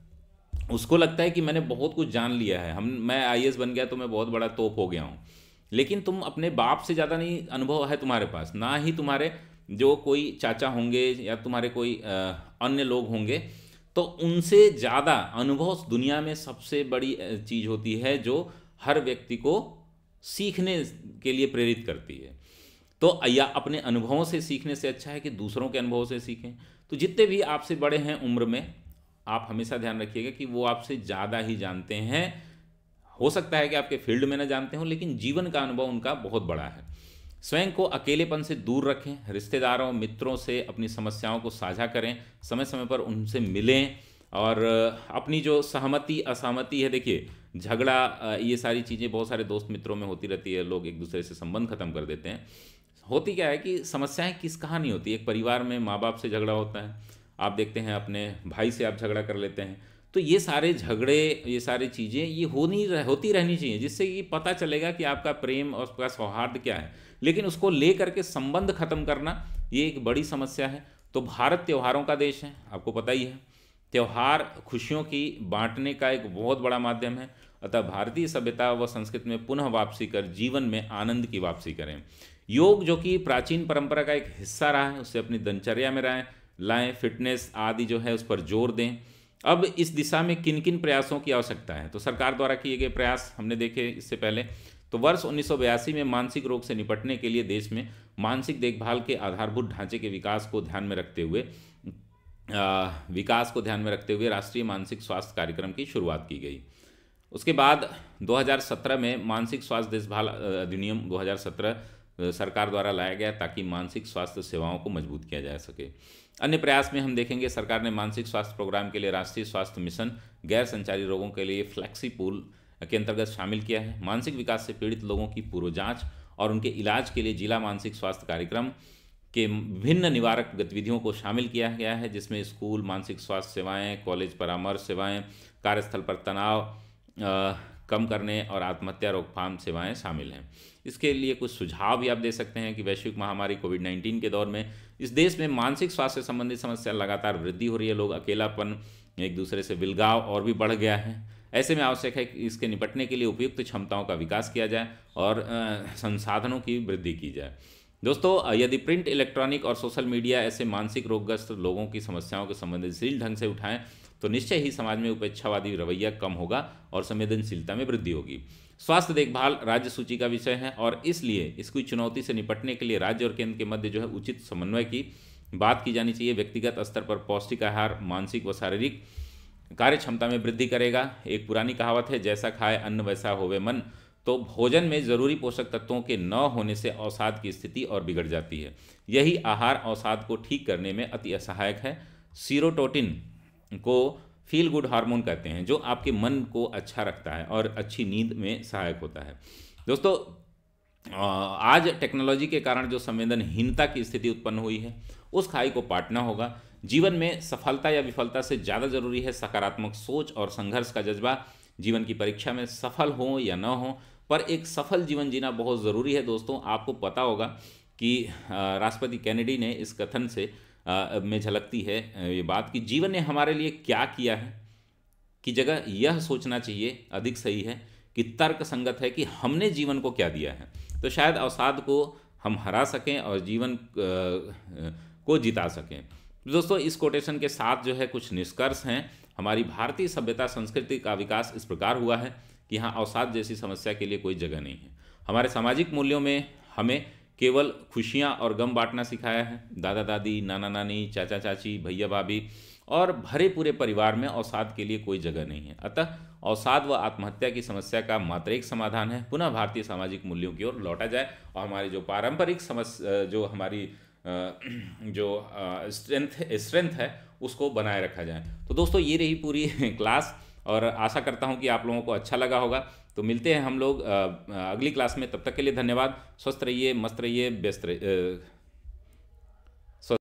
उसको लगता है कि मैंने बहुत कुछ जान लिया है हम मैं आई बन गया तो मैं बहुत बड़ा तोप हो गया हूँ लेकिन तुम अपने बाप से ज़्यादा नहीं अनुभव है तुम्हारे पास ना ही तुम्हारे जो कोई चाचा होंगे या तुम्हारे कोई अन्य लोग होंगे तो उनसे ज़्यादा अनुभव दुनिया में सबसे बड़ी चीज़ होती है जो हर व्यक्ति को सीखने के लिए प्रेरित करती है तो या अपने अनुभवों से सीखने से अच्छा है कि दूसरों के अनुभवों से सीखें तो जितने भी आपसे बड़े हैं उम्र में आप हमेशा ध्यान रखिएगा कि वो आपसे ज़्यादा ही जानते हैं हो सकता है कि आपके फील्ड में ना जानते हों लेकिन जीवन का अनुभव उनका बहुत बड़ा है स्वयं को अकेलेपन से दूर रखें रिश्तेदारों मित्रों से अपनी समस्याओं को साझा करें समय समय पर उनसे मिलें और अपनी जो सहमति असहमति है देखिए झगड़ा ये सारी चीज़ें बहुत सारे दोस्त मित्रों में होती रहती है लोग एक दूसरे से संबंध ख़त्म कर देते हैं होती क्या है कि समस्याएं किस कहानी होती है एक परिवार में माँ बाप से झगड़ा होता है आप देखते हैं अपने भाई से आप झगड़ा कर लेते हैं तो ये सारे झगड़े ये सारी चीज़ें ये होनी रह, होती रहनी चाहिए जिससे कि पता चलेगा कि आपका प्रेम और उसका सौहार्द क्या है लेकिन उसको ले करके संबंध ख़त्म करना ये एक बड़ी समस्या है तो भारत त्योहारों का देश है आपको पता ही है त्यौहार खुशियों की बांटने का एक बहुत बड़ा माध्यम है अतः भारतीय सभ्यता व संस्कृत में पुनः वापसी कर जीवन में आनंद की वापसी करें योग जो कि प्राचीन परंपरा का एक हिस्सा रहा है उसे अपनी दिनचर्या में रहें लाएं फिटनेस आदि जो है उस पर जोर दें अब इस दिशा में किन किन प्रयासों की आवश्यकता है तो सरकार द्वारा किए गए प्रयास हमने देखे इससे पहले तो वर्ष उन्नीस में मानसिक रोग से निपटने के लिए देश में मानसिक देखभाल के आधारभूत ढांचे के विकास को ध्यान में रखते हुए आ, विकास को ध्यान में रखते हुए राष्ट्रीय मानसिक स्वास्थ्य कार्यक्रम की शुरुआत की गई उसके बाद 2017 में मानसिक स्वास्थ्य देखभाल अधिनियम 2017 सरकार द्वारा लाया गया ताकि मानसिक स्वास्थ्य सेवाओं को मजबूत किया जा सके अन्य प्रयास में हम देखेंगे सरकार ने मानसिक स्वास्थ्य प्रोग्राम के लिए राष्ट्रीय स्वास्थ्य मिशन गैर संचारी रोगों के लिए फ्लैक्सी पूल के अंतर्गत शामिल किया है मानसिक विकास से पीड़ित लोगों की पूर्व जांच और उनके इलाज के लिए जिला मानसिक स्वास्थ्य कार्यक्रम के विभिन्न निवारक गतिविधियों को शामिल किया गया है जिसमें स्कूल मानसिक स्वास्थ्य सेवाएं कॉलेज परामर्श सेवाएं कार्यस्थल पर तनाव आ, कम करने और आत्महत्या रोकथाम सेवाएं शामिल हैं इसके लिए कुछ सुझाव भी आप दे सकते हैं कि वैश्विक महामारी कोविड नाइन्टीन के दौर में इस देश में मानसिक स्वास्थ्य संबंधी समस्या लगातार वृद्धि हो रही है लोग अकेलापन एक दूसरे से विलगाव और भी बढ़ गया है ऐसे में आवश्यक है कि इसके निपटने के लिए उपयुक्त क्षमताओं का विकास किया जाए और संसाधनों की वृद्धि की जाए दोस्तों यदि प्रिंट इलेक्ट्रॉनिक और सोशल मीडिया ऐसे मानसिक रोगग्रस्त लोगों की समस्याओं के संवेदनशील ढंग से उठाएं तो निश्चय ही समाज में उपेक्षावादी रवैया कम होगा और संवेदनशीलता में वृद्धि होगी स्वास्थ्य देखभाल राज्य सूची का विषय है और इसलिए इसकी चुनौती से निपटने के लिए राज्य और केंद्र के मध्य जो है उचित समन्वय की बात की जानी चाहिए व्यक्तिगत स्तर पर पौष्टिक आहार मानसिक व शारीरिक कार्य क्षमता में वृद्धि करेगा एक पुरानी कहावत है जैसा खाए अन्न वैसा होवे मन तो भोजन में जरूरी पोषक तत्वों के न होने से अवसाद की स्थिति और बिगड़ जाती है यही आहार अवसाद को ठीक करने में अति असहायक है सीरोटोटिन को फील गुड हार्मोन कहते हैं जो आपके मन को अच्छा रखता है और अच्छी नींद में सहायक होता है दोस्तों आज टेक्नोलॉजी के कारण जो संवेदनहीनता की स्थिति उत्पन्न हुई है उस खाई को पाटना होगा जीवन में सफलता या विफलता से ज़्यादा जरूरी है सकारात्मक सोच और संघर्ष का जज्बा जीवन की परीक्षा में सफल हो या न हो पर एक सफल जीवन जीना बहुत ज़रूरी है दोस्तों आपको पता होगा कि राष्ट्रपति कैनेडी ने इस कथन से में झलकती है ये बात कि जीवन ने हमारे लिए क्या किया है कि जगह यह सोचना चाहिए अधिक सही है कि तर्क संगत है कि हमने जीवन को क्या दिया है तो शायद अवसाद को हम हरा सकें और जीवन को जिता सकें दोस्तों इस कोटेशन के साथ जो है कुछ निष्कर्ष हैं हमारी भारतीय सभ्यता संस्कृति का विकास इस प्रकार हुआ है कि यहाँ अवसाद जैसी समस्या के लिए कोई जगह नहीं है हमारे सामाजिक मूल्यों में हमें केवल खुशियाँ और गम बांटना सिखाया है दादा दादी नाना नानी चाचा चाची भैया भाभी और भरे पूरे परिवार में अवसाद के लिए कोई जगह नहीं है अतः अवसाद व आत्महत्या की समस्या का मात्र एक समाधान है पुनः भारतीय सामाजिक मूल्यों की ओर लौटा जाए और हमारी जो पारंपरिक समस्या जो हमारी जो स्ट्रेंथ स्ट्रेंथ है उसको बनाए रखा जाए तो दोस्तों ये रही पूरी क्लास और आशा करता हूँ कि आप लोगों को अच्छा लगा होगा तो मिलते हैं हम लोग अगली क्लास में तब तक के लिए धन्यवाद स्वस्थ रहिए मस्त रहिए व्यस्त रहिए